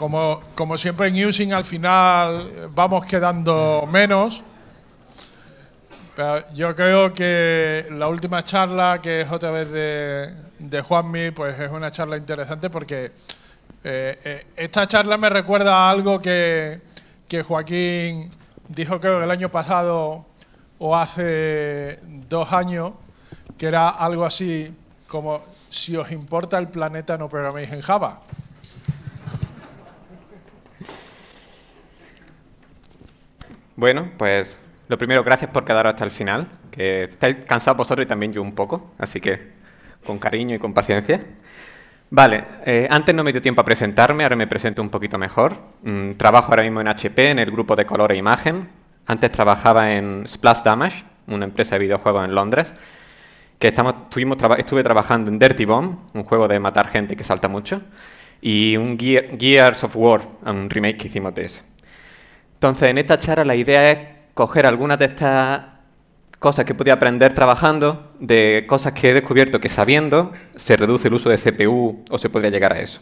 como, siempre en Using al final eh, vamos quedando menos. yo creo que la última charla, que es otra vez de, de Juanmi, pues es una charla interesante porque eh, eh, esta charla me recuerda a algo que, Joaquín dijo creo que el año pasado o hace dos años, que era algo así como si os importa el planeta no programéis en Java. Bueno, pues lo primero, gracias por quedar hasta el final, que estáis cansados vosotros y también yo un poco, así que con cariño y con paciencia. Vale, eh, antes no me dio tiempo a presentarme, ahora me presento un poquito mejor. Mm, trabajo ahora mismo en HP, en el grupo de color e imagen. Antes trabajaba en Splash Damage, una empresa de videojuegos en Londres, que estamos, estuve trabajando en Dirty Bomb, un juego de matar gente que salta mucho, y un Gears of War, un remake que hicimos de eso. Entonces, en esta charla la idea es coger algunas de estas cosas que podido aprender trabajando, de cosas que he descubierto que sabiendo se reduce el uso de CPU o se podría llegar a eso.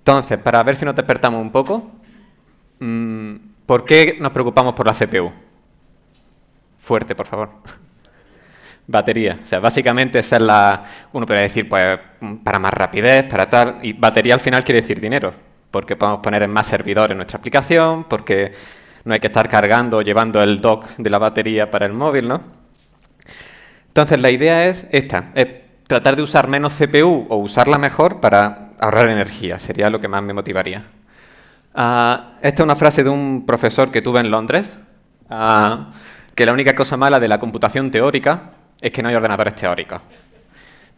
Entonces, para ver si nos despertamos un poco, mm, ¿por qué nos preocupamos por la CPU? Fuerte, por favor. Batería. O sea, básicamente esa es la... Uno podría decir, pues, para más rapidez, para tal... Y batería al final quiere decir dinero porque podemos poner en más servidores nuestra aplicación, porque no hay que estar cargando o llevando el dock de la batería para el móvil, ¿no? Entonces la idea es esta, es tratar de usar menos CPU o usarla mejor para ahorrar energía, sería lo que más me motivaría. Ah, esta es una frase de un profesor que tuve en Londres, ah, que la única cosa mala de la computación teórica es que no hay ordenadores teóricos.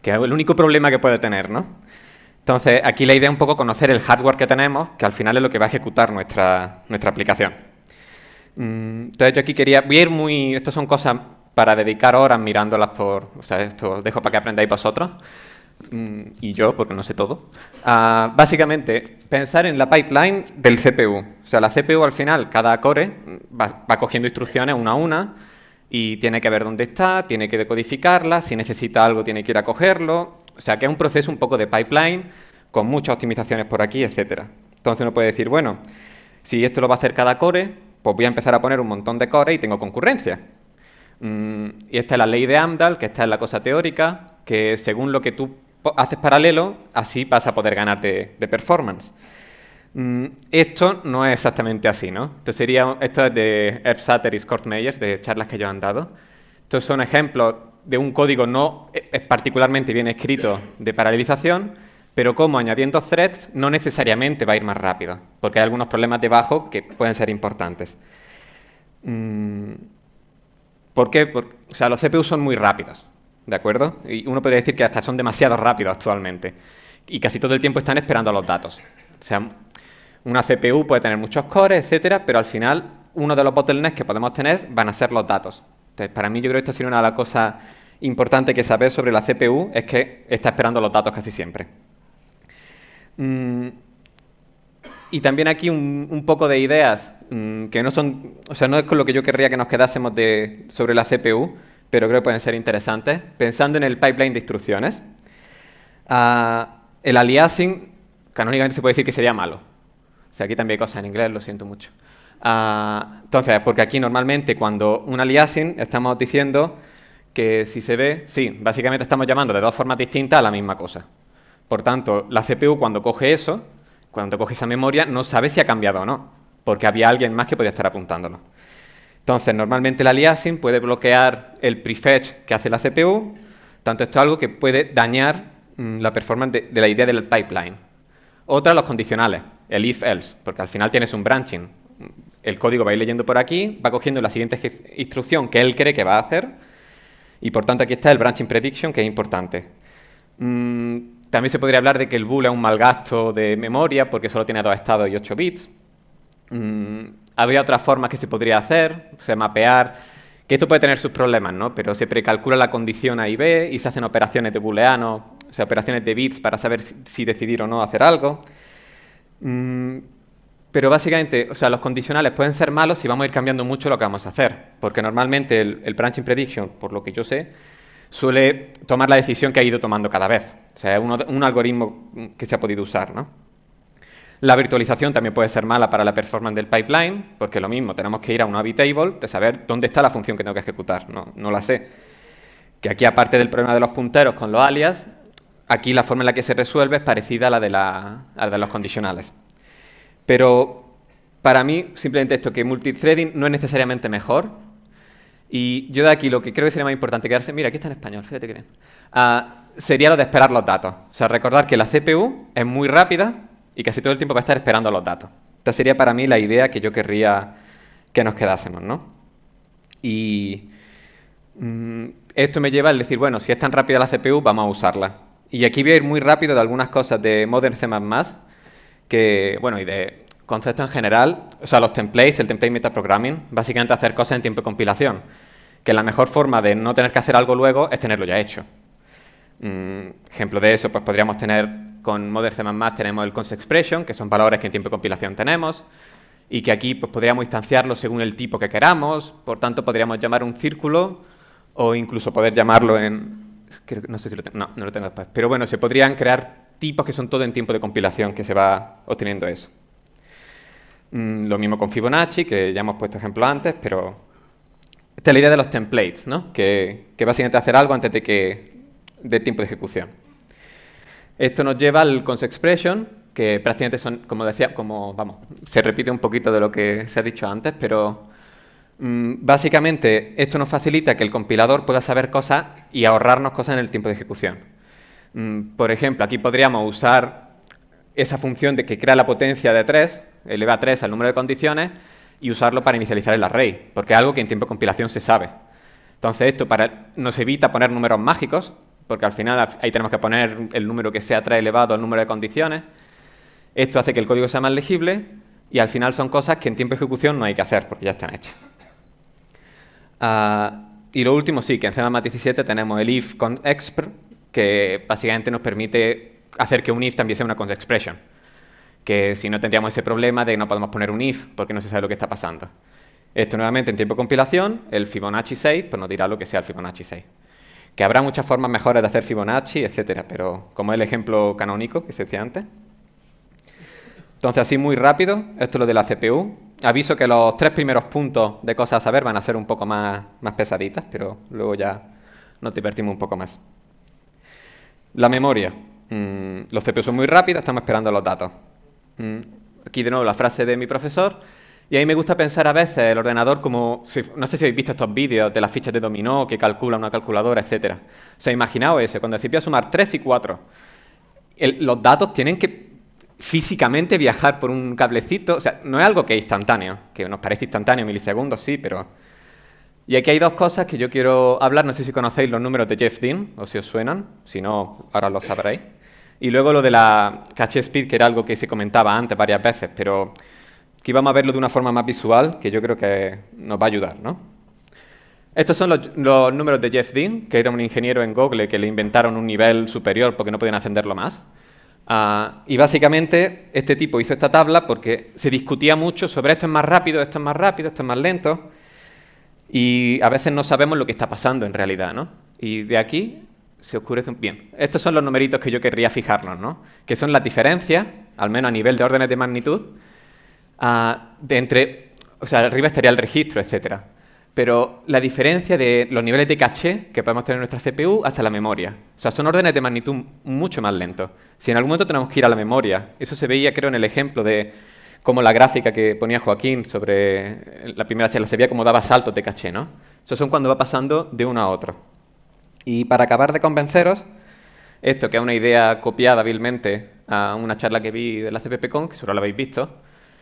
Que es el único problema que puede tener, ¿no? Entonces, aquí la idea es un poco conocer el hardware que tenemos, que al final es lo que va a ejecutar nuestra, nuestra aplicación. Mm, entonces, yo aquí quería... Voy a ir muy... Estas son cosas para dedicar horas mirándolas por... O sea, esto os dejo para que aprendáis vosotros. Mm, y yo, porque no sé todo. Ah, básicamente, pensar en la pipeline del CPU. O sea, la CPU al final, cada core va, va cogiendo instrucciones una a una y tiene que ver dónde está, tiene que decodificarla, si necesita algo tiene que ir a cogerlo, o sea, que es un proceso un poco de pipeline, con muchas optimizaciones por aquí, etcétera. Entonces uno puede decir, bueno, si esto lo va a hacer cada core, pues voy a empezar a poner un montón de core y tengo concurrencia. Mm, y esta es la ley de Amdahl, que está es la cosa teórica, que según lo que tú haces paralelo, así vas a poder ganarte de, performance. Mm, esto no es exactamente así, ¿no? Esto, sería, esto es de Herb Satter y Scott Meyers, de charlas que yo han dado. Estos son ejemplos de un código no eh, particularmente bien escrito de paralelización, pero como añadiendo threads no necesariamente va a ir más rápido, porque hay algunos problemas debajo que pueden ser importantes. Mm, ¿Por qué? o sea, los CPU son muy rápidos, ¿de acuerdo? Y uno podría decir que hasta son demasiado rápidos actualmente, y casi todo el tiempo están esperando los datos. O sea, una CPU puede tener muchos cores, etcétera, pero al final uno de los bottlenecks que podemos tener van a ser los datos. Entonces, para mí yo creo que esto sería una de las cosas importantes que saber sobre la CPU, es que está esperando los datos casi siempre. Mm, y también aquí un, poco de ideas mm, que no son, o sea, no es con lo que yo querría que nos quedásemos de, sobre la CPU, pero creo que pueden ser interesantes. Pensando en el pipeline de instrucciones, ah, el aliasing canónicamente se puede decir que sería malo. O sea, aquí también hay cosas en inglés, lo siento mucho. Ah, entonces, porque aquí normalmente cuando un aliasing estamos diciendo que si se ve, sí, básicamente estamos llamando de dos formas distintas a la misma cosa. Por tanto, la CPU cuando coge eso, cuando coge esa memoria, no sabe si ha cambiado o no, porque había alguien más que podía estar apuntándolo. Entonces, normalmente el aliasing puede bloquear el prefetch que hace la CPU, tanto esto es algo que puede dañar mm, la performance de, la idea del pipeline. Otra, los condicionales, el if-else, porque al final tienes un branching el código va a ir leyendo por aquí, va cogiendo la siguiente instrucción que él cree que va a hacer, y por tanto aquí está el branching prediction, que es importante. Mm, también se podría hablar de que el bool es un mal gasto de memoria, porque solo tiene dos estados y 8 bits. Mm, habría otras formas que se podría hacer, o sea, mapear, que esto puede tener sus problemas, ¿no? Pero se precalcula la condición A y B y se hacen operaciones de booleanos, o sea, operaciones de bits para saber si decidir o no hacer algo. Mm, pero básicamente, o sea, los condicionales pueden ser malos si vamos a ir cambiando mucho lo que vamos a hacer, porque normalmente el, branching prediction, por lo que yo sé, suele tomar la decisión que ha ido tomando cada vez. O sea, es un, algoritmo que se ha podido usar, ¿no? La virtualización también puede ser mala para la performance del pipeline, porque lo mismo, tenemos que ir a un habitable table de saber dónde está la función que tengo que ejecutar, no, la sé. Que aquí, aparte del problema de los punteros con los alias, aquí la forma en la que se resuelve es parecida a la de los condicionales. Pero para mí, simplemente esto, que multithreading no es necesariamente mejor. Y yo de aquí lo que creo que sería más importante quedarse, mira, aquí está en español, fíjate que bien, ah, sería lo de esperar los datos. O sea, recordar que la CPU es muy rápida y casi todo el tiempo va a estar esperando los datos. Esta sería para mí la idea que yo querría que nos quedásemos, ¿no? Y mm, esto me lleva al decir, bueno, si es tan rápida la CPU, vamos a usarla. Y aquí voy a ir muy rápido de algunas cosas de Modern C++, que, bueno, y de concepto en general, o sea, los templates, el template metaprogramming, básicamente hacer cosas en tiempo de compilación, que la mejor forma de no tener que hacer algo luego es tenerlo ya hecho. Mm, ejemplo de eso, pues podríamos tener con Modern C++ tenemos el const expression, que son valores que en tiempo de compilación tenemos, y que aquí pues, podríamos instanciarlo según el tipo que queramos, por tanto podríamos llamar un círculo o incluso poder llamarlo en... No sé si lo tengo, no, no lo tengo después. Pero bueno, se podrían crear tipos que son todo en tiempo de compilación que se va obteniendo eso. Mm, lo mismo con Fibonacci, que ya hemos puesto ejemplo antes, pero esta es la idea de los templates, ¿no? que, que básicamente hacer algo antes de que dé tiempo de ejecución. Esto nos lleva al const expression, que prácticamente son, como decía, como, vamos, se repite un poquito de lo que se ha dicho antes, pero mm, básicamente esto nos facilita que el compilador pueda saber cosas y ahorrarnos cosas en el tiempo de ejecución. Mm, por ejemplo, aquí podríamos usar esa función de que crea la potencia de 3, eleva 3 al número de condiciones, y usarlo para inicializar el array, porque es algo que en tiempo de compilación se sabe. Entonces esto nos evita poner números mágicos, porque al final ahí tenemos que poner el número que sea 3 elevado al número de condiciones. Esto hace que el código sea más legible y al final son cosas que en tiempo de ejecución no hay que hacer, porque ya están hechas. Ah, y lo último, sí, que en C++ 17 tenemos el if con expr, que básicamente nos permite hacer que un if también sea una const expression. Que si no tendríamos ese problema de que no podemos poner un if porque no se sabe lo que está pasando. Esto nuevamente en tiempo de compilación, el Fibonacci 6 pues nos dirá lo que sea el Fibonacci 6. Que habrá muchas formas mejores de hacer Fibonacci, etcétera, pero como el ejemplo canónico que se decía antes. Entonces, así muy rápido, esto es lo de la CPU. Aviso que los tres primeros puntos de cosas a saber van a ser un poco más, más pesaditas, pero luego ya nos divertimos un poco más. La memoria. Mm, los CPU son muy rápidos, estamos esperando los datos. Mm, aquí de nuevo la frase de mi profesor. Y ahí me gusta pensar a veces el ordenador como, no sé si habéis visto estos vídeos de las fichas de dominó que calcula una calculadora, etc. Se ha imaginado eso, cuando decís a sumar 3 y 4, los datos tienen que físicamente viajar por un cablecito, o sea, no es algo que es instantáneo, que nos parece instantáneo, milisegundos sí, pero y aquí hay dos cosas que yo quiero hablar. No sé si conocéis los números de Jeff Dean o si os suenan. Si no, ahora lo sabréis. Y luego lo de la cache speed, que era algo que se comentaba antes varias veces, pero que íbamos a verlo de una forma más visual, que yo creo que nos va a ayudar, ¿no? Estos son los, números de Jeff Dean, que era un ingeniero en Google que le inventaron un nivel superior porque no podían ascenderlo más. Ah, y básicamente este tipo hizo esta tabla porque se discutía mucho sobre esto es más rápido, esto es más rápido, esto es más lento. Y a veces no sabemos lo que está pasando en realidad, ¿no? Y de aquí se oscurece un... Bien, estos son los numeritos que yo querría fijarnos, ¿no? Que son las diferencias, al menos a nivel de órdenes de magnitud, ah, de entre... O sea, arriba estaría el registro, etcétera. Pero la diferencia de los niveles de caché que podemos tener en nuestra CPU hasta la memoria. O sea, son órdenes de magnitud mucho más lentos. Si en algún momento tenemos que ir a la memoria, eso se veía creo en el ejemplo de como la gráfica que ponía Joaquín sobre la primera charla, se veía como daba saltos de caché, ¿no? Eso son cuando va pasando de uno a otro. Y para acabar de convenceros, esto que es una idea copiada hábilmente a una charla que vi de la CppCon, que seguro la habéis visto,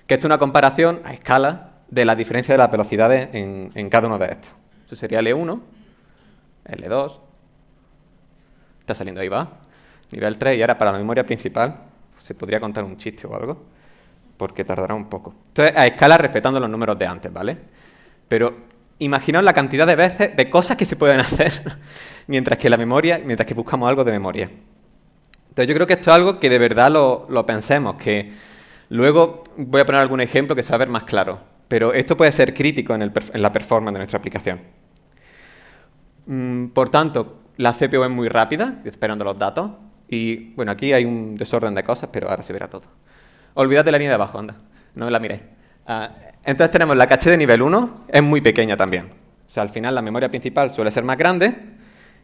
que es una comparación a escala de la diferencia de las velocidades en, en cada uno de estos. Eso sería L1, e L2, e está saliendo ahí, va, nivel 3, y ahora para la memoria principal se podría contar un chiste o algo porque tardará un poco. Entonces, a escala respetando los números de antes, ¿vale? Pero imaginaos la cantidad de veces, de cosas que se pueden hacer mientras que la memoria, mientras que buscamos algo de memoria. Entonces yo creo que esto es algo que de verdad lo, pensemos, que luego voy a poner algún ejemplo que se va a ver más claro, pero esto puede ser crítico en, la performance de nuestra aplicación. Mm, por tanto, la CPU es muy rápida, esperando los datos, y bueno, aquí hay un desorden de cosas, pero ahora se verá todo. Olvídate de la línea de abajo, anda. No la miréis. Ah, entonces tenemos la caché de nivel 1, es muy pequeña también. O sea, al final la memoria principal suele ser más grande,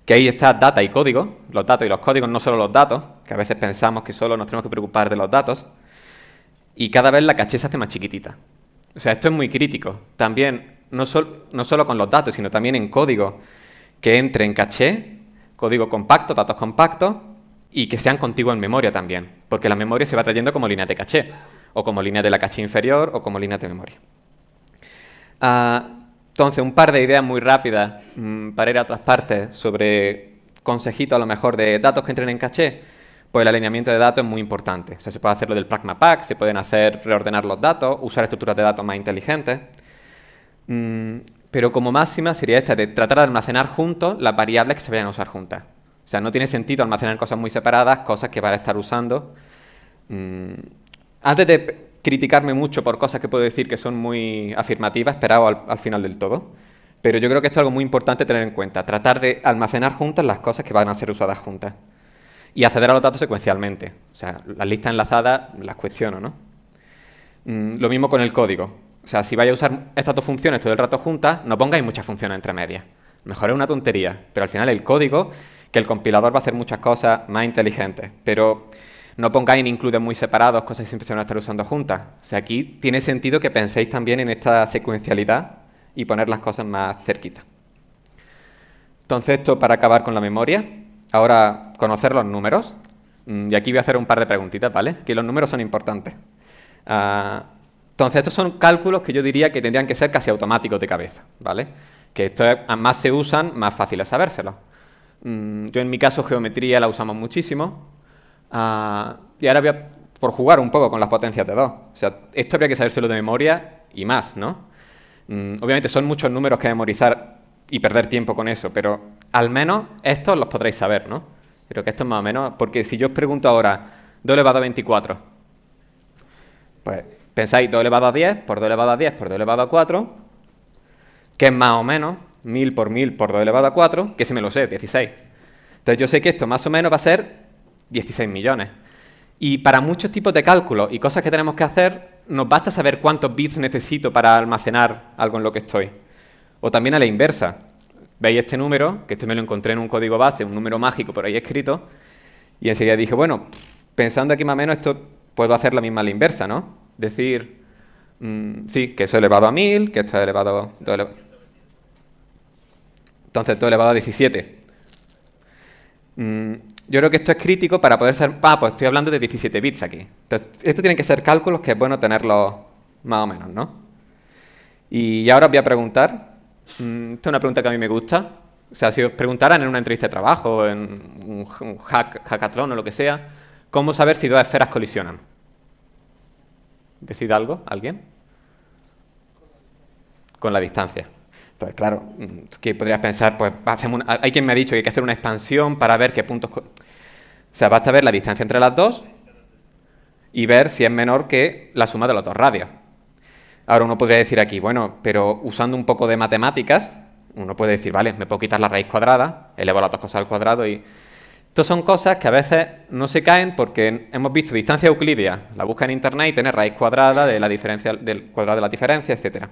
que ahí está data y código, los datos y los códigos, no solo los datos, que a veces pensamos que solo nos tenemos que preocupar de los datos, y cada vez la caché se hace más chiquitita. O sea, esto es muy crítico. También, no, no solo con los datos, sino también en código que entre en caché, código compacto, datos compactos, y que sean contigo en memoria también, porque la memoria se va trayendo como líneas de caché, o como líneas de la caché inferior, o como líneas de memoria. Ah, entonces, un par de ideas muy rápidas mm, para ir a otras partes sobre consejitos a lo mejor de datos que entren en caché. Pues el alineamiento de datos es muy importante. O sea, se puede hacer lo del Pragma Pack, se pueden hacer reordenar los datos, usar estructuras de datos más inteligentes. Mm, pero como máxima sería esta de tratar de almacenar juntos las variables que se vayan a usar juntas. O sea, no tiene sentido almacenar cosas muy separadas, cosas que van a estar usando. Mm, antes de criticarme mucho por cosas que puedo decir que son muy afirmativas, esperado al, final del todo. Pero yo creo que esto es algo muy importante tener en cuenta, tratar de almacenar juntas las cosas que van a ser usadas juntas y acceder a los datos secuencialmente. O sea, las listas enlazadas las cuestiono, ¿no? Mm, lo mismo con el código. O sea, si vais a usar estas dos funciones todo el rato juntas, no pongáis muchas funciones entre medias mejor es una tontería, pero al final el código, que el compilador va a hacer muchas cosas más inteligentes, pero no pongáis en include muy separados cosas que siempre se van a estar usando juntas. O sea, aquí tiene sentido que penséis también en esta secuencialidad y poner las cosas más cerquita. Entonces, esto para acabar con la memoria. Ahora, conocer los números. Mm, y aquí voy a hacer un par de preguntitas, ¿vale? Que los números son importantes. Ah, entonces, estos son cálculos que yo diría que tendrían que ser casi automáticos de cabeza, ¿vale? que esto es, más se usan, más fácil es sabérselo. Mm, yo en mi caso geometría la usamos muchísimo. Ah, y ahora voy a, por jugar un poco con las potencias de 2. O sea, esto habría que sabérselo de memoria y más, ¿no? Mm, obviamente son muchos números que memorizar y perder tiempo con eso, pero al menos estos los podréis saber, ¿no? Creo que esto es más o menos, porque si yo os pregunto ahora 2 elevado a 24, pues pensáis 2 elevado a 10 por 2 elevado a 10 por 2 elevado a 4, que es más o menos 1000 por 1000 por 2 elevado a 4, que si me lo sé, 16. Entonces yo sé que esto más o menos va a ser 16 millones. Y para muchos tipos de cálculos y cosas que tenemos que hacer, nos basta saber cuántos bits necesito para almacenar algo en lo que estoy. O también a la inversa. Veis este número, que esto me lo encontré en un código base, un número mágico por ahí escrito, y enseguida dije, bueno, pensando aquí más o menos, esto puedo hacer la misma a la inversa, ¿no? Decir, mm, sí, que eso elevado a 1000, que esto elevado a... 2 elevado entonces todo elevado a 17. Mm, yo creo que esto es crítico para poder ser... Ah, pues estoy hablando de 17 bits aquí. Entonces, esto tienen que ser cálculos que es bueno tenerlos más o menos, ¿no? Y ahora os voy a preguntar, mm, esto es una pregunta que a mí me gusta, o sea, si os preguntaran en una entrevista de trabajo, en un, hack, hackathon o lo que sea, ¿cómo saber si dos esferas colisionan? ¿Decid algo? ¿Alguien? Con la distancia. Entonces, claro, que podrías pensar, pues hay quien me ha dicho que hay que hacer una expansión para ver qué puntos... O sea, basta ver la distancia entre las dos y ver si es menor que la suma de los dos radios. Ahora uno podría decir aquí, bueno, pero usando un poco de matemáticas, uno puede decir, vale, me puedo quitar la raíz cuadrada, elevo las dos cosas al cuadrado y... Estas son cosas que a veces no se caen porque hemos visto distancia euclidia, la busca en internet y tener raíz cuadrada de la diferencia, del cuadrado de la diferencia, etcétera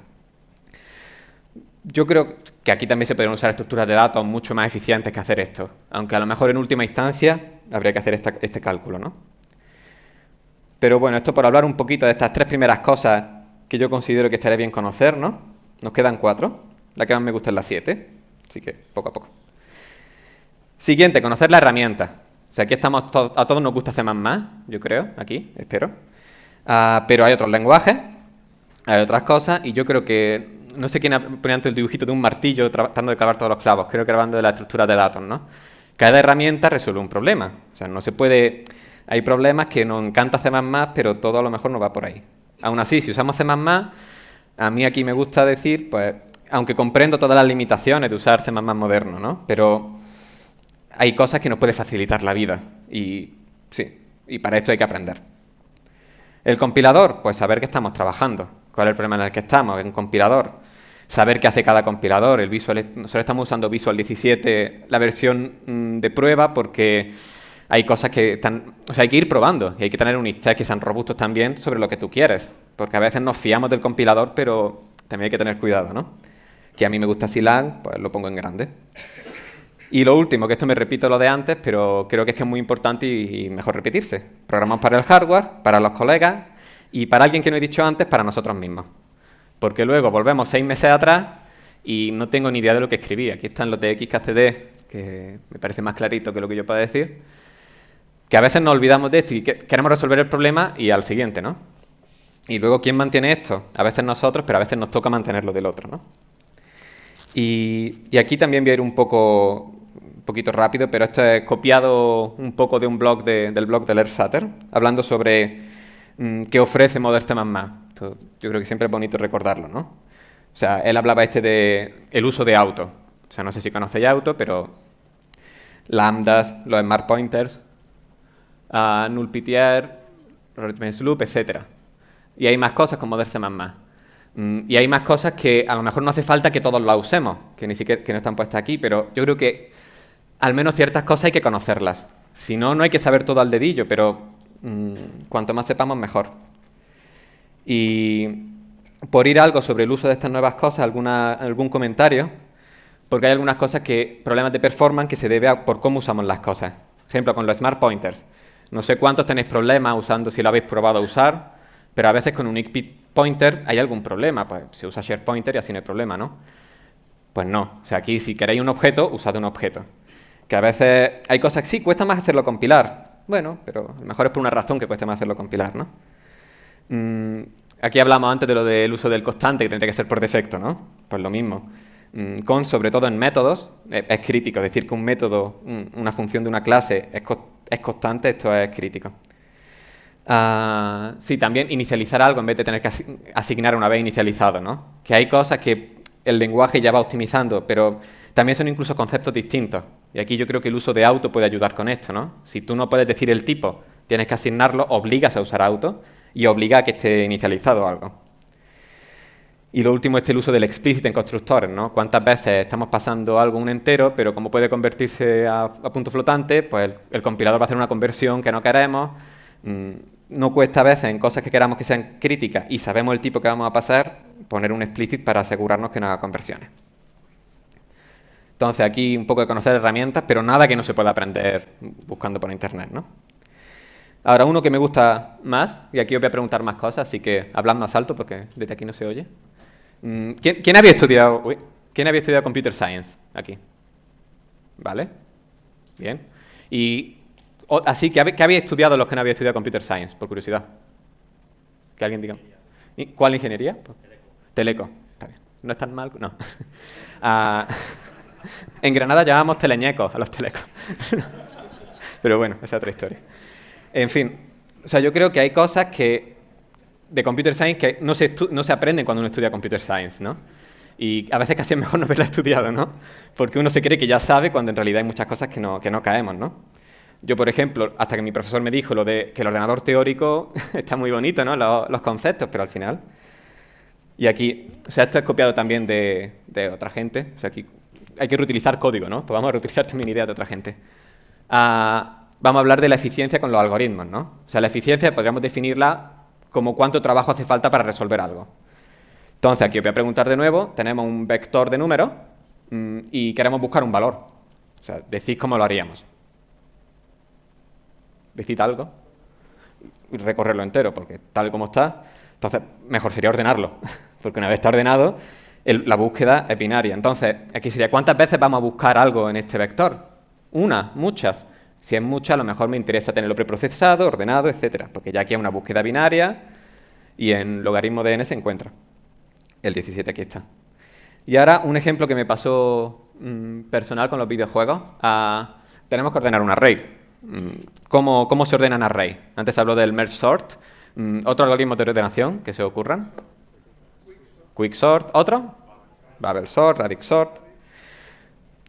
yo creo que aquí también se pueden usar estructuras de datos mucho más eficientes que hacer esto, aunque a lo mejor en última instancia habría que hacer este cálculo, ¿no? Pero bueno, esto por hablar un poquito de estas tres primeras cosas que yo considero que estaría bien conocer, ¿no? Nos quedan cuatro. La que más me gusta es la siete, así que poco a poco. Siguiente, conocer la herramienta. O sea, aquí estamos, a todos nos gusta hacer más más. yo creo, aquí, espero. Ah, pero hay otros lenguajes, hay otras cosas, y yo creo que no sé quién ponía antes el dibujito de un martillo tratando de clavar todos los clavos, creo que hablando de la estructura de datos, ¿no? Cada herramienta resuelve un problema, o sea, no se puede... Hay problemas que nos encanta C++, pero todo a lo mejor no va por ahí. Aún así, si usamos C++, a mí aquí me gusta decir, pues, aunque comprendo todas las limitaciones de usar C++ moderno, ¿no? Pero hay cosas que nos puede facilitar la vida y, sí, y para esto hay que aprender. El compilador, pues saber qué estamos trabajando, cuál es el problema en el que estamos, en compilador saber qué hace cada compilador. El Visual, nosotros estamos usando Visual 17, la versión mm, de prueba, porque hay cosas que están, o sea, hay que ir probando y hay que tener un stack que sean robustos también sobre lo que tú quieres, porque a veces nos fiamos del compilador, pero también hay que tener cuidado, ¿no? Que a mí me gusta Silang, pues lo pongo en grande. Y lo último, que esto me repito lo de antes, pero creo que es que es muy importante y mejor repetirse. Programamos para el hardware, para los colegas y para alguien que no he dicho antes, para nosotros mismos porque luego volvemos seis meses atrás y no tengo ni idea de lo que escribí. Aquí están los de XKCD, que me parece más clarito que lo que yo pueda decir, que a veces nos olvidamos de esto y queremos resolver el problema y al siguiente, ¿no? Y luego, ¿quién mantiene esto? A veces nosotros, pero a veces nos toca mantenerlo del otro, ¿no? Y, aquí también voy a ir un poco poquito rápido, pero esto es copiado un poco de un blog del blog de Lear Sutter, hablando sobre mm, qué ofrece Modern Temas yo creo que siempre es bonito recordarlo, ¿no? O sea, él hablaba este de el uso de auto. O sea, no sé si conocéis auto, pero lambdas, los smart pointers, ah, Null uh, nullptr, loop, etc. Y hay más cosas como más más. Mm, y hay más cosas que a lo mejor no hace falta que todos las usemos, que ni siquiera que no están puestas aquí, pero yo creo que al menos ciertas cosas hay que conocerlas. Si no, no hay que saber todo al dedillo, pero mm, cuanto más sepamos, mejor. Y por ir algo sobre el uso de estas nuevas cosas, alguna, algún comentario, porque hay algunas cosas que, problemas de performance que se debe a por cómo usamos las cosas. Por ejemplo, con los smart pointers. No sé cuántos tenéis problemas usando, si lo habéis probado a usar, pero a veces con un ICP pointer hay algún problema. Pues se usa SharePointer pointer y así no hay problema, ¿no? Pues no. O sea, aquí si queréis un objeto, usad un objeto. Que a veces hay cosas que sí, cuesta más hacerlo compilar. Bueno, pero a lo mejor es por una razón que cuesta más hacerlo compilar, ¿no? Mm, aquí hablamos antes de lo del uso del constante, que tendría que ser por defecto, ¿no? Pues lo mismo. Mm, con, sobre todo en métodos, eh, es, crítico. decir, que un método, una función de una clase es, constante, esto es crítico. Ah, sí, también inicializar algo en vez de tener que asignar una vez inicializado, ¿no? Que hay cosas que el lenguaje ya va optimizando, pero también son incluso conceptos distintos. Y aquí yo creo que el uso de auto puede ayudar con esto, ¿no? Si tú no puedes decir el tipo, tienes que asignarlo, obligas a usar auto, y obliga a que esté inicializado algo. Y lo último es este, el uso del explícito en constructores, ¿no? ¿Cuántas veces estamos pasando algo un entero, pero como puede convertirse a, punto flotante, pues el, compilador va a hacer una conversión que no queremos. Mm, no cuesta a veces en cosas que queramos que sean críticas y sabemos el tipo que vamos a pasar, poner un explicit para asegurarnos que no haga conversiones. Entonces aquí un poco de conocer herramientas, pero nada que no se pueda aprender buscando por internet, ¿no? Ahora uno que me gusta más, y aquí os voy a preguntar más cosas, así que hablad más alto porque desde aquí no se oye. Mm, ¿Quién, había estudiado, había estudiado Computer Science aquí? ¿Vale? Bien. Y así, ¿qué, ¿qué había estudiado los que no había estudiado Computer Science, por curiosidad? Que alguien diga. ¿Cuál ingeniería? Teleco. Está bien. No es tan mal, no. Ah, en Granada llamamos teleñecos a los telecos. Pero bueno, esa es otra historia. En fin, o sea, yo creo que hay cosas que de computer science que no se, aprenden cuando uno estudia computer science, ¿no? Y a veces casi es mejor no haberla estudiado, ¿no? Porque uno se cree que ya sabe cuando en realidad hay muchas cosas que no, caemos, ¿no? Yo, por ejemplo, hasta que mi profesor me dijo lo de que el ordenador teórico está muy bonito, ¿no? Los, conceptos, pero al final... Y aquí, o sea, esto es copiado también de, otra gente. O sea, aquí hay que reutilizar código, ¿no? Pues vamos a reutilizar también ideas de otra gente. Ah, vamos a hablar de la eficiencia con los algoritmos, ¿no? O sea, la eficiencia podríamos definirla como cuánto trabajo hace falta para resolver algo. Entonces, aquí os voy a preguntar de nuevo, tenemos un vector de números mm, y queremos buscar un valor. O sea, decís cómo lo haríamos. Decid algo y recorrerlo entero, porque tal como está, entonces mejor sería ordenarlo, porque una vez está ordenado, la búsqueda es binaria. Entonces, aquí sería cuántas veces vamos a buscar algo en este vector. Una, muchas. Si es mucha, a lo mejor me interesa tenerlo preprocesado, ordenado, etcétera, porque ya aquí hay una búsqueda binaria y en logaritmo de n se encuentra. El 17 aquí está. Y ahora un ejemplo que me pasó mm, personal con los videojuegos. Ah, tenemos que ordenar un array. Mm, ¿Cómo, ¿Cómo, se ordenan array? Antes habló del merge sort. Mm, ¿Otro algoritmo de ordenación que se ocurran? sort. ¿Otro? Babel sort, radix sort.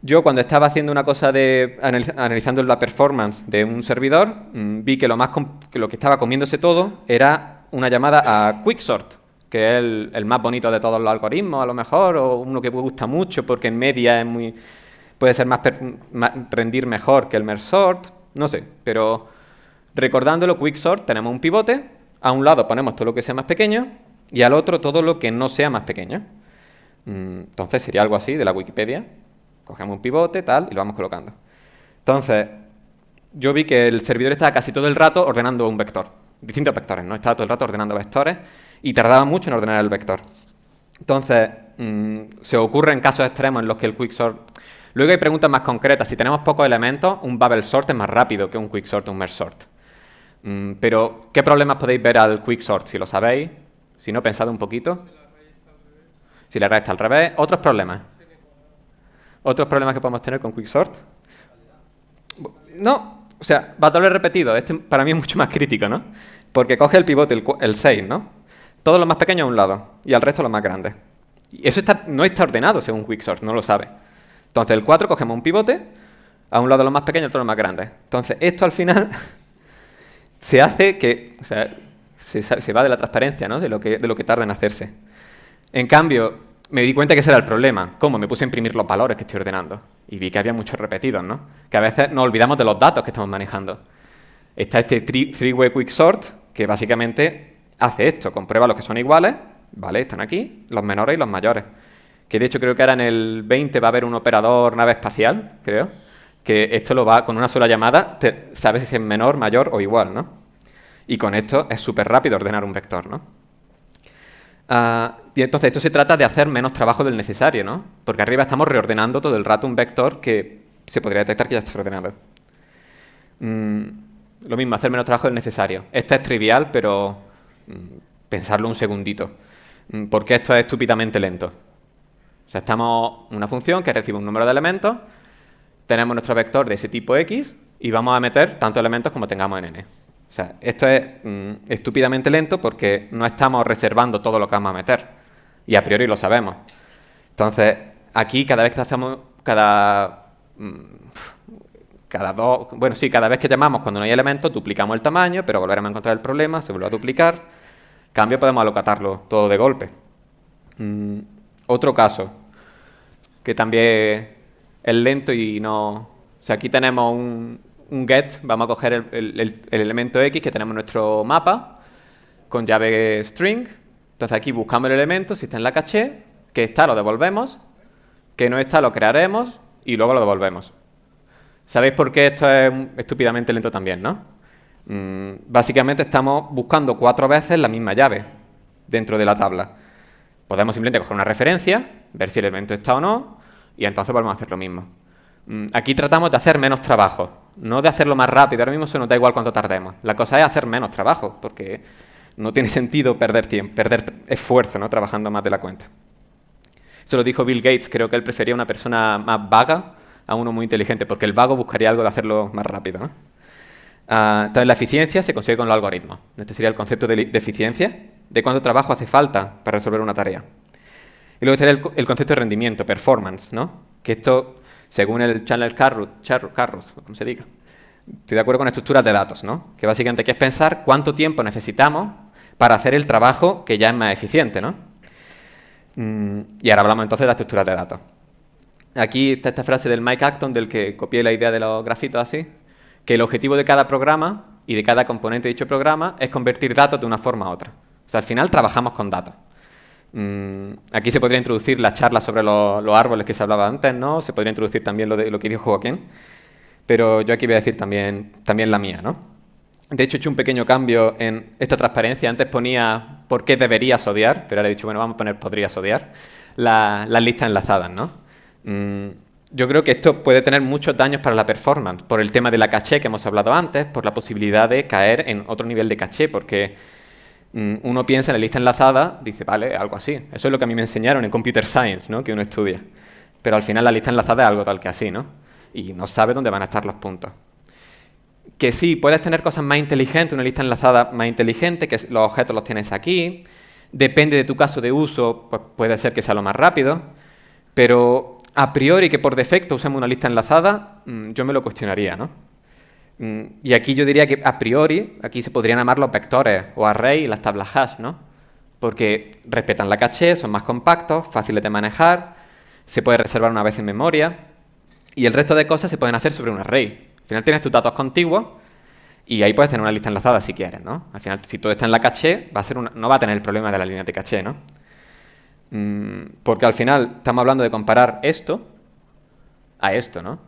Yo cuando estaba haciendo una cosa de analizando la performance de un servidor, mm, vi que lo, más que, lo que estaba comiéndose todo era una llamada a Quicksort, que es el, más bonito de todos los algoritmos, a lo mejor, o uno que me gusta mucho porque en media es muy puede ser más, rendir mejor que el merge sort, no sé, pero recordándolo Quicksort tenemos un pivote, a un lado ponemos todo lo que sea más pequeño y al otro todo lo que no sea más pequeño. Mm, entonces sería algo así de la Wikipedia, Cogemos un pivote, tal, y lo vamos colocando. Entonces, yo vi que el servidor estaba casi todo el rato ordenando un vector. Distintos vectores, ¿no? Estaba todo el rato ordenando vectores y tardaba mucho en ordenar el vector. Entonces, mm, se ocurre en casos extremos en los que el quicksort... Luego hay preguntas más concretas. Si tenemos pocos elementos, un bubble sort es más rápido que un quicksort o un merge sort. Mm, pero, ¿qué problemas podéis ver al quicksort? Si lo sabéis, si no, pensad un poquito. Si la red está al revés. Otros problemas. Otros problemas que podemos tener con Quicksort. No, o sea, va a haber repetido. Este para mí es mucho más crítico, ¿no? Porque coge el pivote, el, 6, ¿no? Todo lo más pequeño a un lado y al resto lo más grande. Y eso está, no está ordenado según Quicksort, no lo sabe. Entonces, el 4 cogemos un pivote, a un lado lo más pequeño, otro los más grande. Entonces, esto al final se hace que, o sea, se, se, va de la transparencia, ¿no? De lo que, de lo que tarda en hacerse. En cambio, me di cuenta que ese era el problema. ¿Cómo? Me puse a imprimir los valores que estoy ordenando. Y vi que había muchos repetidos, ¿no? Que a veces nos olvidamos de los datos que estamos manejando. Está este three-way quick sort, que básicamente hace esto, comprueba los que son iguales, ¿vale? Están aquí, los menores y los mayores. Que de hecho creo que ahora en el 20 va a haber un operador nave espacial, creo, que esto lo va con una sola llamada, sabes si es menor, mayor o igual, ¿no? Y con esto es súper rápido ordenar un vector, ¿no? Ah, y entonces esto se trata de hacer menos trabajo del necesario, ¿no? Porque arriba estamos reordenando todo el rato un vector que se podría detectar que ya está ordenado. Mm, lo mismo, hacer menos trabajo del necesario. Esta es trivial, pero mm, pensarlo un segundito. Mm, porque esto es estúpidamente lento. O sea, estamos una función que recibe un número de elementos, tenemos nuestro vector de ese tipo X y vamos a meter tantos elementos como tengamos en N sea, esto es mm, estúpidamente lento porque no estamos reservando todo lo que vamos a meter. Y a priori lo sabemos. Entonces, aquí cada vez que hacemos, cada... Mm, cada dos, bueno, sí, cada vez que llamamos cuando no hay elemento, duplicamos el tamaño, pero volveremos a encontrar el problema, se vuelve a duplicar. En cambio, podemos alocatarlo todo de golpe. Mm, otro caso, que también es lento y no... O sea, aquí tenemos un, un get, vamos a coger el, elemento x que tenemos en nuestro mapa con llave string. Entonces aquí buscamos el elemento, si está en la caché, que está lo devolvemos, que no está lo crearemos y luego lo devolvemos. ¿Sabéis por qué esto es estúpidamente lento también, no? Mm, básicamente estamos buscando cuatro veces la misma llave dentro de la tabla. Podemos simplemente coger una referencia, ver si el elemento está o no, y entonces volvemos a hacer lo mismo. Mm, aquí tratamos de hacer menos trabajo, no de hacerlo más rápido. Ahora mismo se nos da igual cuánto tardemos. La cosa es hacer menos trabajo, porque no tiene sentido perder tiempo, perder esfuerzo, ¿no? Trabajando más de la cuenta. Se lo dijo Bill Gates, creo que él prefería una persona más vaga a uno muy inteligente, porque el vago buscaría algo de hacerlo más rápido, ah, entonces, la eficiencia se consigue con los algoritmos. Este sería el concepto de, eficiencia, de cuánto trabajo hace falta para resolver una tarea. Y luego estaría el, concepto de rendimiento, performance, ¿no? Que esto según el channel Carrot, como se diga. Estoy de acuerdo con estructuras de datos, ¿no? Que básicamente que es pensar cuánto tiempo necesitamos para hacer el trabajo que ya es más eficiente, ¿no? Mm, y ahora hablamos entonces de las estructuras de datos. Aquí está esta frase del Mike Acton, del que copié la idea de los grafitos así, que el objetivo de cada programa y de cada componente de dicho programa es convertir datos de una forma a otra. O sea, al final trabajamos con datos. Mm, aquí se podría introducir la charla sobre los, árboles que se hablaba antes, ¿no? Se podría introducir también lo, de, lo que dijo Joaquín. Pero yo aquí voy a decir también, también la mía, ¿no? De hecho, he hecho un pequeño cambio en esta transparencia. Antes ponía por qué deberías odiar, pero ahora he dicho, bueno, vamos a poner podrías odiar. las listas enlazadas, ¿no? Mm, yo creo que esto puede tener muchos daños para la performance, por el tema de la caché que hemos hablado antes, por la posibilidad de caer en otro nivel de caché, porque Mm, uno piensa en la lista enlazada, dice, vale, algo así. Eso es lo que a mí me enseñaron en Computer Science, ¿no? que uno estudia. Pero al final la lista enlazada es algo tal que así, ¿no? Y no sabe dónde van a estar los puntos. Que sí, puedes tener cosas más inteligentes, una lista enlazada más inteligente, que los objetos los tienes aquí. Depende de tu caso de uso, pues puede ser que sea lo más rápido. Pero a priori que por defecto usemos una lista enlazada, mm, yo me lo cuestionaría, ¿no? Mm, y aquí yo diría que a priori, aquí se podrían llamar los vectores o array y las tablas hash, ¿no? Porque respetan la caché, son más compactos, fáciles de manejar, se puede reservar una vez en memoria y el resto de cosas se pueden hacer sobre un array. Al final tienes tus datos contiguos y ahí puedes tener una lista enlazada si quieres, ¿no? Al final, si todo está en la caché, va a ser no va a tener el problema de la línea de caché, ¿no? Mm, porque al final estamos hablando de comparar esto a esto, ¿no?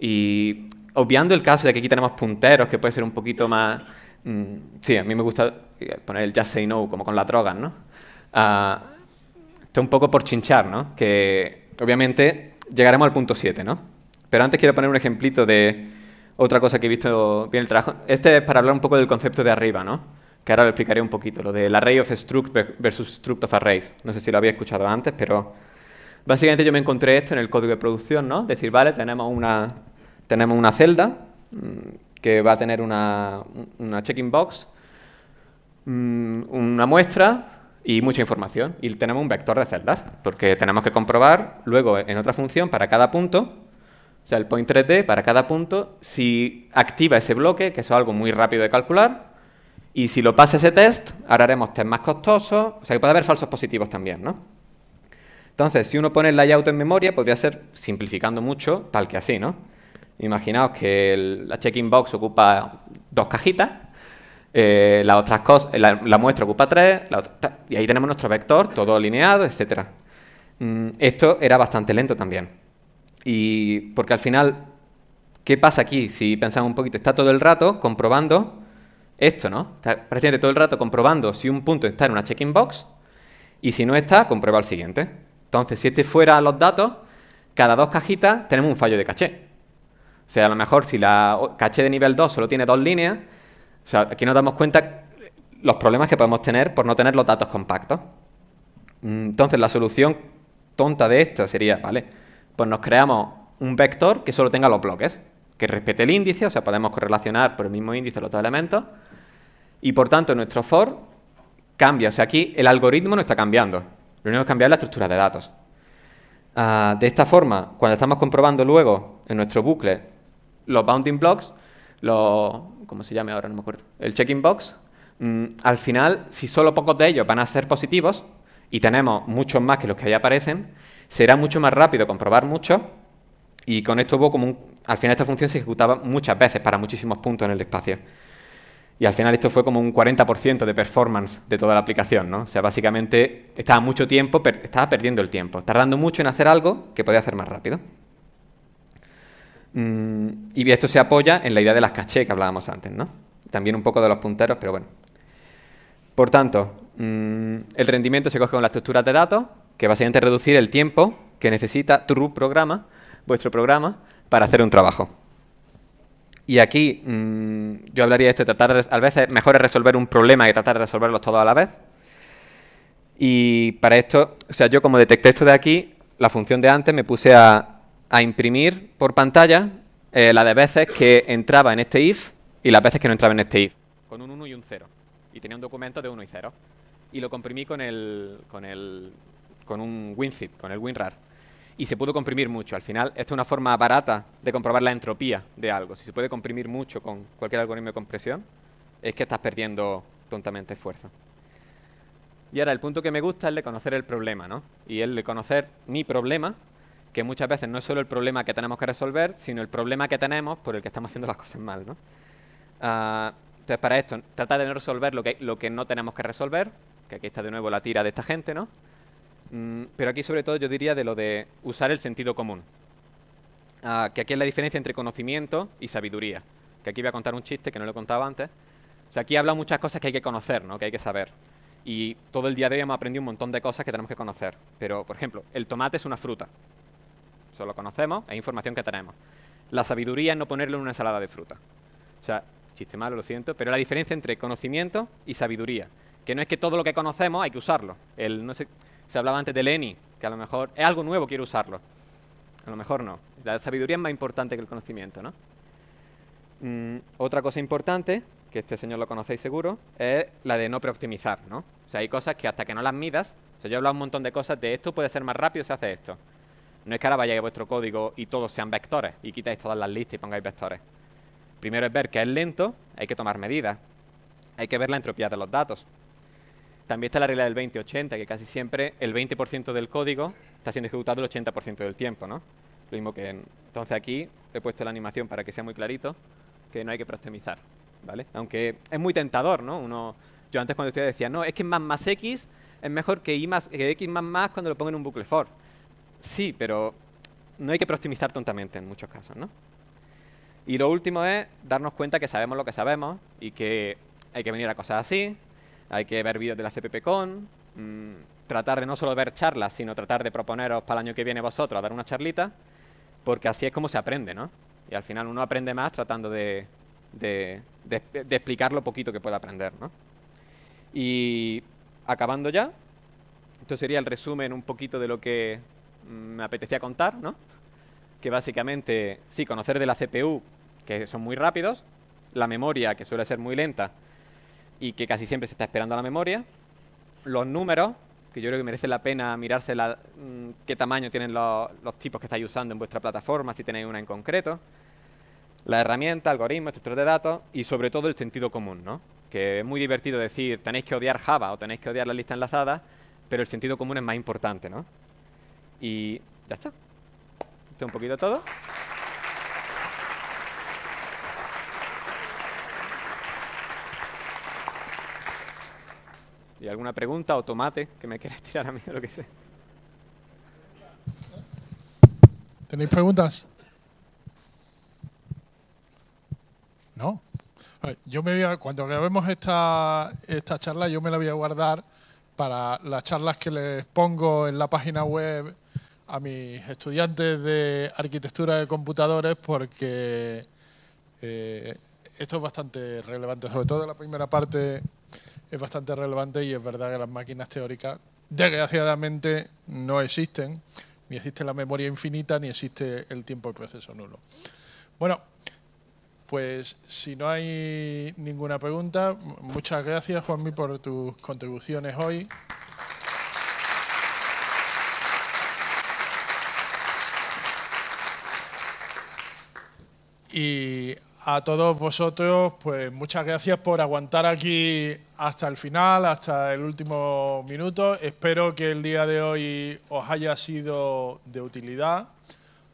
Y obviando el caso de que aquí tenemos punteros, que puede ser un poquito más... Mm, sí, a mí me gusta eh, poner el just say no, como con la droga, ¿no? Ah, un poco por chinchar, ¿no? Que obviamente llegaremos al punto 7, ¿no? Pero antes quiero poner un ejemplito de otra cosa que he visto bien el trabajo. Este es para hablar un poco del concepto de arriba, ¿no? Que ahora lo explicaré un poquito, lo del array of struct versus struct of arrays. No sé si lo había escuchado antes, pero básicamente yo me encontré esto en el código de producción, ¿no? Decir, vale, tenemos una, tenemos una celda mm, que va a tener una, una check box, mm, una muestra y mucha información. Y tenemos un vector de celdas, porque tenemos que comprobar luego en otra función para cada punto o sea, el point 3D para cada punto, si activa ese bloque, que es algo muy rápido de calcular, y si lo pasa ese test, ahora haremos test más costoso, o sea, que puede haber falsos positivos también, ¿no? Entonces, si uno pone el layout en memoria, podría ser, simplificando mucho, tal que así, ¿no? Imaginaos que la check-in box ocupa dos cajitas, eh, otras cosas, eh, la, muestra ocupa tres, y ahí tenemos nuestro vector, todo alineado, etc. Mm, esto era bastante lento también. Y porque al final, ¿qué pasa aquí? Si pensamos un poquito, está todo el rato comprobando esto, ¿no? Está prácticamente todo el rato comprobando si un punto está en una check-in box y si no está, comprueba el siguiente. Entonces, si este fuera los datos, cada dos cajitas tenemos un fallo de caché. O sea, a lo mejor si la caché de nivel 2 solo tiene dos líneas, o sea, aquí nos damos cuenta los problemas que podemos tener por no tener los datos compactos. Mm, entonces, la solución tonta de esto sería, vale, pues nos creamos un vector que solo tenga los bloques, que respete el índice, o sea, podemos correlacionar por el mismo índice los dos elementos, y por tanto nuestro for cambia, o sea, aquí el algoritmo no está cambiando, lo único que cambia es la estructura de datos. Ah, de esta forma, cuando estamos comprobando luego en nuestro bucle los bounding blocks, los, ¿cómo se llame ahora? No me acuerdo. El checking box. Mm, al final, si solo pocos de ellos van a ser positivos, y tenemos muchos más que los que ahí aparecen, será mucho más rápido comprobar mucho. y con esto hubo como un, al final esta función se ejecutaba muchas veces para muchísimos puntos en el espacio. Y al final esto fue como un 40% de performance de toda la aplicación, ¿no? O sea, básicamente estaba mucho tiempo, estaba perdiendo el tiempo, tardando mucho en hacer algo que podía hacer más rápido. Mm, y esto se apoya en la idea de las caché que hablábamos antes, ¿no? También un poco de los punteros, pero bueno. Por tanto, mm, el rendimiento se coge con las estructuras de datos, que básicamente reducir el tiempo que necesita tu programa, vuestro programa, para hacer un trabajo. Y aquí mm, yo hablaría de esto, tratar a veces mejor es resolver un problema que tratar de resolverlos todos a la vez. Y para esto, o sea, yo como detecté esto de aquí, la función de antes me puse a a imprimir por pantalla eh, la de veces que entraba en este if y las veces que no entraba en este if. Con un 1 y un 0. Y tenía un documento de 1 y 0. Y lo comprimí con el. con el. con un WinZip, con el WinRAR. Y se pudo comprimir mucho. Al final, esta es una forma barata de comprobar la entropía de algo. Si se puede comprimir mucho con cualquier algoritmo de compresión, es que estás perdiendo tontamente esfuerzo. Y ahora, el punto que me gusta es el de conocer el problema, ¿no? Y el de conocer mi problema que muchas veces no es solo el problema que tenemos que resolver, sino el problema que tenemos por el que estamos haciendo las cosas mal. ¿no? Ah, entonces, para esto, trata de no resolver lo que, lo que no tenemos que resolver, que aquí está de nuevo la tira de esta gente, ¿no? Mm, pero aquí sobre todo yo diría de lo de usar el sentido común. Ah, que aquí es la diferencia entre conocimiento y sabiduría. Que aquí voy a contar un chiste que no lo contaba antes. O sea, aquí habla muchas cosas que hay que conocer, ¿no? que hay que saber. Y todo el día de hoy hemos aprendido un montón de cosas que tenemos que conocer. Pero, por ejemplo, el tomate es una fruta. Eso lo conocemos, es información que tenemos. La sabiduría es no ponerlo en una ensalada de fruta. O sea, chiste malo, lo siento, pero la diferencia entre conocimiento y sabiduría. Que no es que todo lo que conocemos hay que usarlo. se hablaba antes de Lenny, que a lo mejor es algo nuevo, quiero usarlo. A lo mejor no. La sabiduría es más importante que el conocimiento, ¿no? Mm, otra cosa importante, que este señor lo conocéis seguro, es la de no preoptimizar, ¿no? O sea, hay cosas que hasta que no las midas, o sea, yo he hablado un montón de cosas de esto puede ser más rápido si hace esto. No es que ahora vayáis a vuestro código y todos sean vectores y quitáis todas las listas y pongáis vectores. Primero es ver que es lento, hay que tomar medidas. Hay que ver la entropía de los datos. También está la regla del 20-80, que casi siempre el 20% del código está siendo ejecutado el 80% del tiempo, ¿no? Lo mismo que... Entonces aquí he puesto la animación para que sea muy clarito, que no hay que prostemizar, ¿vale? Aunque es muy tentador, ¿no? yo antes cuando estudiaba decía, no, es que más más X es mejor que, y más, X más más cuando lo pongo en un bucle for. Sí, pero no hay que prostimizar tontamente en muchos casos, ¿no? Y lo último es darnos cuenta que sabemos lo que sabemos y que hay que venir a cosas así, hay que ver vídeos de la CPPCon, mm, tratar de no solo ver charlas, sino tratar de proponeros para el año que viene vosotros a dar una charlita, porque así es como se aprende, ¿no? Y al final uno aprende más tratando de, explicar lo poquito que pueda aprender, ¿no? Y acabando ya, esto sería el resumen un poquito de lo que me apetecía contar, ¿no? Que básicamente, sí, conocer de la CPU, que son muy rápidos, la memoria, que suele ser muy lenta y que casi siempre se está esperando a la memoria, los números, que yo creo que merece la pena mirarse la, mm, qué tamaño tienen los, tipos que estáis usando en vuestra plataforma, si tenéis una en concreto, la herramienta, algoritmo, estructuras de datos y sobre todo el sentido común, ¿no? Que es muy divertido decir, tenéis que odiar Java o tenéis que odiar la lista enlazada, pero el sentido común es más importante, ¿no? Y ya está. Esto un poquito todo. ¿Y alguna pregunta o tomate que me quieras tirar a mí o lo que sea? ¿Tenéis preguntas? No. Yo me voy cuando grabemos esta, esta charla, yo me la voy a guardar para las charlas que les pongo en la página web a mis estudiantes de arquitectura de computadores porque eh, esto es bastante relevante, sobre todo la primera parte es bastante relevante y es verdad que las máquinas teóricas desgraciadamente no existen, ni existe la memoria infinita ni existe el tiempo de proceso nulo. Bueno, pues si no hay ninguna pregunta, muchas gracias Juanmi por tus contribuciones hoy. y a todos vosotros, pues muchas gracias por aguantar aquí hasta el final, hasta el último minuto. Espero que el día de hoy os haya sido de utilidad.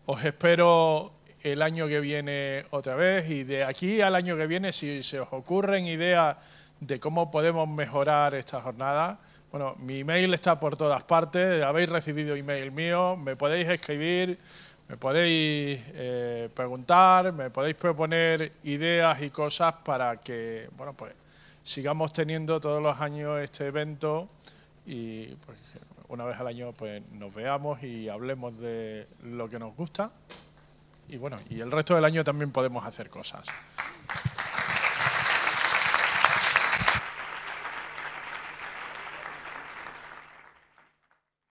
Os espero el año que viene otra vez y de aquí al año que viene, si se os ocurren ideas de cómo podemos mejorar esta jornada, bueno, mi email está por todas partes, habéis recibido email mío, me podéis escribir. Me podéis eh, preguntar, me podéis proponer ideas y cosas para que, bueno, pues sigamos teniendo todos los años este evento y pues, una vez al año pues nos veamos y hablemos de lo que nos gusta y bueno, y el resto del año también podemos hacer cosas.